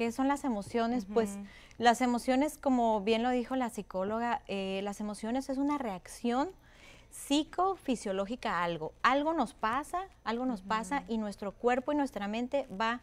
¿qué son las emociones? Pues las emociones, como bien lo dijo la psicóloga, eh, las emociones es una reacción psicofisiológica algo. Algo nos pasa, algo nos pasa y nuestro cuerpo y nuestra mente va,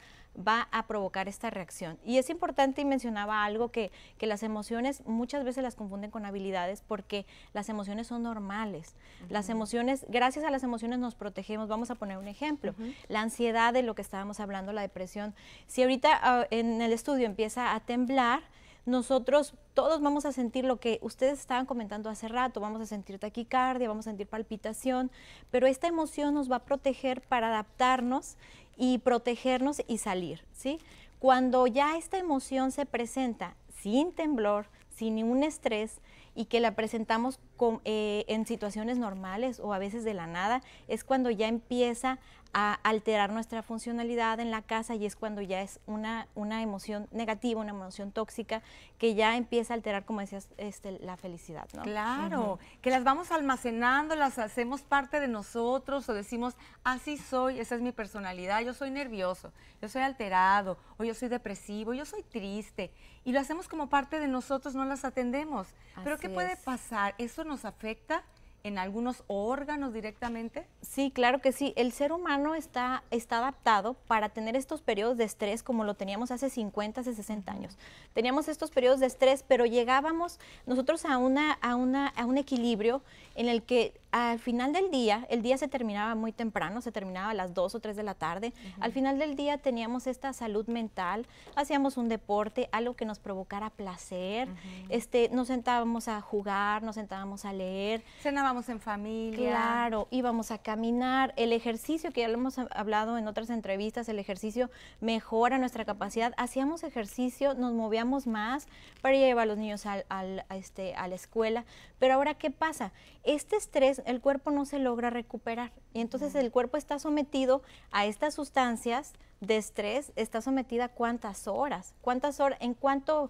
va a provocar esta reacción. Y es importante, y mencionaba algo, que, que las emociones muchas veces las confunden con habilidades porque las emociones son normales. Las emociones, gracias a las emociones nos protegemos. Vamos a poner un ejemplo. La ansiedad de lo que estábamos hablando, la depresión. Si ahorita ah, en el estudio empieza a temblar, nosotros todos vamos a sentir lo que ustedes estaban comentando hace rato, vamos a sentir taquicardia, vamos a sentir palpitación, pero esta emoción nos va a proteger para adaptarnos y protegernos y salir, ¿sí? Cuando ya esta emoción se presenta sin temblor, sin ningún estrés, y que la presentamos eh, en situaciones normales o a veces de la nada, es cuando ya empieza a alterar nuestra funcionalidad en la casa y es cuando ya es una, una emoción negativa, una emoción tóxica que ya empieza a alterar, como decías, este, la felicidad. ¿no? Claro, que las vamos almacenando, las hacemos parte de nosotros o decimos, así soy, esa es mi personalidad, yo soy nervioso, yo soy alterado o yo soy depresivo, yo soy triste y lo hacemos como parte de nosotros, no las atendemos. Pero puede pasar? ¿Eso nos afecta? en algunos órganos directamente? Sí, claro que sí. El ser humano está, está adaptado para tener estos periodos de estrés como lo teníamos hace 50, hace 60 años. Teníamos estos periodos de estrés, pero llegábamos nosotros a, una, a, una, a un equilibrio en el que al final del día, el día se terminaba muy temprano, se terminaba a las 2 o 3 de la tarde. Al final del día teníamos esta salud mental, hacíamos un deporte, algo que nos provocara placer. Este, nos sentábamos a jugar, nos sentábamos a leer íbamos en familia. Claro, íbamos a caminar. El ejercicio, que ya lo hemos hablado en otras entrevistas, el ejercicio mejora nuestra capacidad. Hacíamos ejercicio, nos movíamos más para llevar a los niños al, a, este, a la escuela. Pero ahora, ¿qué pasa? Este estrés, el cuerpo no se logra recuperar. Y entonces el cuerpo está sometido a estas sustancias de estrés está sometida cuántas horas, cuántas horas, en cuánto,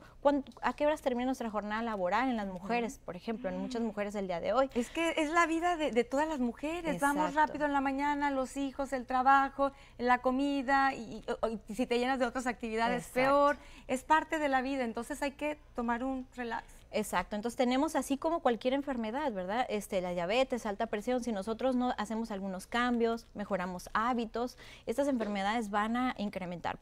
a qué horas termina nuestra jornada laboral en las mujeres, por ejemplo, en muchas mm. mujeres el día de hoy. Es que es la vida de, todas las mujeres, vamos rápido en la mañana, los hijos, el trabajo, la comida, y, si te llenas de otras actividades, peor, es parte de la vida, entonces hay que tomar un relax. Exacto, entonces tenemos así como cualquier enfermedad, ¿verdad? Este, la diabetes, alta presión, si nosotros no hacemos algunos cambios, mejoramos hábitos, estas enfermedades van a incrementar.